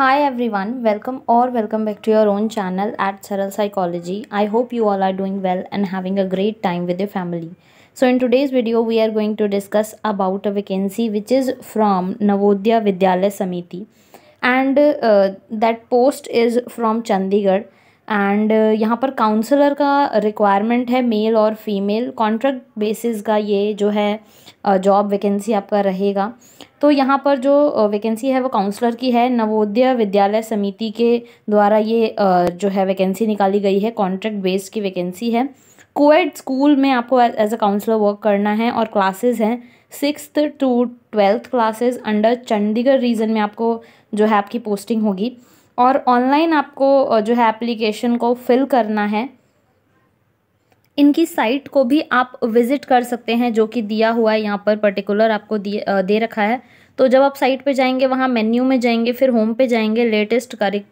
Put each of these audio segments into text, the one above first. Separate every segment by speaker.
Speaker 1: Hi everyone, welcome or welcome back to your own channel at Saral Psychology. I hope you all are doing well and having a great time with your family. So in today's video, we are going to discuss about a vacancy which is from Navodaya Vidyalaya Samiti and uh, that post is from Chandigarh and uh, यहाँ पर counsellor का requirement है mail और female contract basis का ये जो है job uh, vacancy आपका रहेगा तो यहाँ पर जो वैकेंसी uh, है वो काउंसलर की है नवोदय विद्यालय समिति के द्वारा ये जो है वैकेंसी निकाली गई है कॉन्ट्रैक्ट बेस्ड की वैकेंसी है कोएड स्कूल में आपको एज अ काउंसलर वर्क करना है और क्लासेस हैं six to twelfth classes under Chandigarh region में आपको जो है आपकी पोस्टिंग होगी और ऑनलाइन आपको जो है एप्लीकेशन को फिल करना है इनकी साइट को भी आप विज़िट कर सकते हैं जो कि दिया हुआ है यहाँ पर पर्टिकुलर आपको दे रखा है तो जब आप साइट पे जाएंगे वहाँ मेन्यू में जाएंगे फिर होम पे जाएंगे लेटेस्ट करी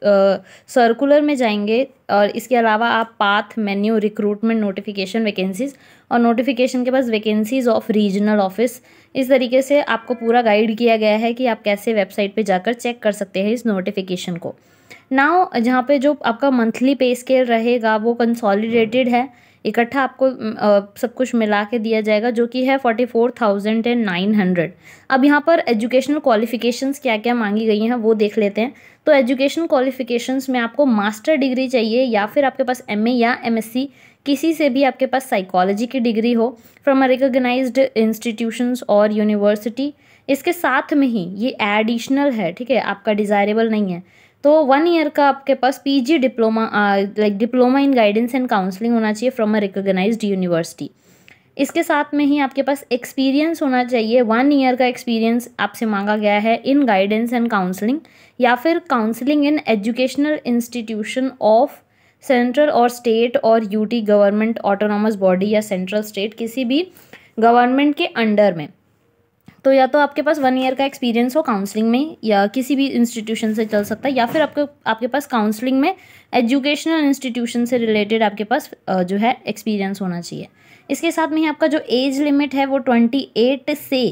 Speaker 1: सर्कुलर में जाएंगे और इसके अलावा आप path menu recruitment notification vacancies और नोटिफिकेशन के पास वैकेंसीज़ ऑफ रीजनल ऑफिस इस तरीके से आपको पूरा गाइड किया गया है कि आप कैसे वेबसाइट पर जाकर चेक कर सकते हैं इस नोटिफिकेशन को नाव जहाँ पे जो आपका मंथली पे स्केल रहेगा वो कंसॉलिडेटेड है इकट्ठा आपको सब कुछ मिला के दिया जाएगा जो कि है forty four thousand and nine hundred अब यहाँ पर एजुकेशनल क्वालिफिकेशंस क्या क्या मांगी गई हैं वो देख लेते हैं तो एजुकेशनल क्वालिफिकेशंस में आपको मास्टर डिग्री चाहिए या फिर आपके पास एम या एम किसी से भी आपके पास साइकोलॉजी की डिग्री हो फ्रॉम रिकोगनाइज इंस्टीट्यूशंस और यूनिवर्सिटी इसके साथ में ही ये एडिशनल है ठीक है आपका डिज़ायरेबल नहीं है तो वन ईयर का आपके पास PG diploma like diploma in guidance and counselling होना चाहिए फ्रॉम अ रिकोगनाइज यूनिवर्सिटी इसके साथ में ही आपके पास एक्सपीरियंस होना चाहिए वन ईयर का एक्सपीरियंस आपसे मांगा गया है इन गाइडेंस एंड काउंसलिंग या फिर counselling in educational institution of central और स्टेट और यूटी गवर्नमेंट ऑटोनॉमस बॉडी या सेंट्रल स्टेट किसी भी गवर्नमेंट के अंडर में तो या तो आपके पास वन ईयर का एक्सपीरियंस हो काउंसलिंग में या किसी भी इंस्टीट्यूशन से चल सकता है या फिर आपके आपके पास काउंसलिंग में एजुकेशनल इंस्टीट्यूशन से रिलेटेड आपके पास जो है एक्सपीरियंस होना चाहिए इसके साथ में ही आपका जो एज लिमिट है वो ट्वेंटी एट से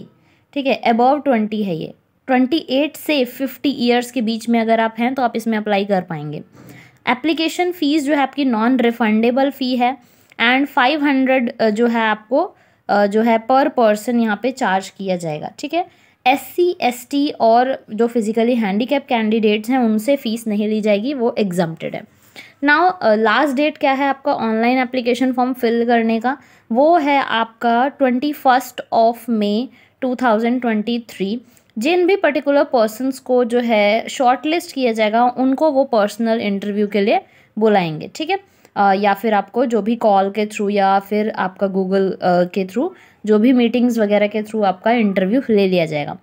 Speaker 1: ठीक है अबव ट्वेंटी है ये ट्वेंटी एट से फिफ्टी ईयर्स के बीच में अगर आप हैं तो आप इसमें अप्लाई कर पाएंगे एप्लीकेशन फ़ीस जो है आपकी नॉन रिफंडेबल फ़ी है एंड फाइव हंड्रेड जो है आपको जो है पर पर्सन यहाँ पे चार्ज किया जाएगा ठीक है एस सी एस टी और जो फिज़िकली हैंडीकैप कैंडिडेट्स हैं उनसे फ़ीस नहीं ली जाएगी वो एग्जाम्प्टेड है नाउ लास्ट डेट क्या है आपका ऑनलाइन एप्लीकेशन फॉर्म फिल करने का वो है आपका twenty first of May two thousand twenty three जिन भी पर्टिकुलर पर्सनस को जो है शॉर्ट लिस्ट किया जाएगा उनको वो पर्सनल इंटरव्यू के लिए बुलाएंगे ठीक है या फिर आपको जो भी कॉल के थ्रू या फिर आपका गूगल के थ्रू जो भी मीटिंग्स वगैरह के थ्रू आपका इंटरव्यू ले लिया जाएगा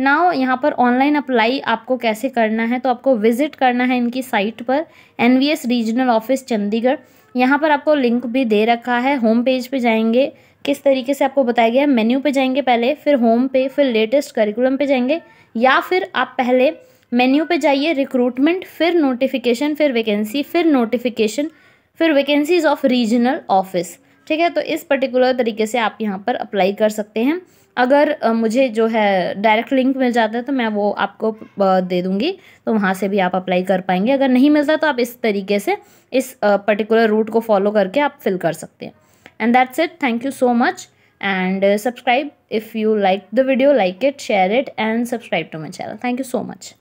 Speaker 1: नाउ यहाँ पर ऑनलाइन अप्लाई आपको कैसे करना है तो आपको विजिट करना है इनकी साइट पर एन रीजनल ऑफिस चंडीगढ़ यहाँ पर आपको लिंक भी दे रखा है होम पेज पे जाएंगे किस तरीके से आपको बताया गया है मेन्यू पे जाएंगे पहले फिर होम पे फिर लेटेस्ट करिकुलम पे जाएंगे या फिर आप पहले मेन्यू पे जाइए रिक्रूटमेंट फिर नोटिफिकेशन फिर वैकेंसी फिर नोटिफिकेशन फिर वैकेंसीज ऑफ रीजनल ऑफिस ठीक है तो इस पर्टिकुलर तरीके से आप यहाँ पर अप्लाई कर सकते हैं अगर मुझे जो है डायरेक्ट लिंक मिल जाता है तो मैं वो आपको दे दूँगी तो वहाँ से भी आप अप्लाई कर पाएंगे अगर नहीं मिलता तो आप इस तरीके से इस पर्टिकुलर रूट को फॉलो करके आप फिल कर सकते हैं and that's it thank you so much and subscribe if you like the video like it share it and subscribe to my channel thank you so much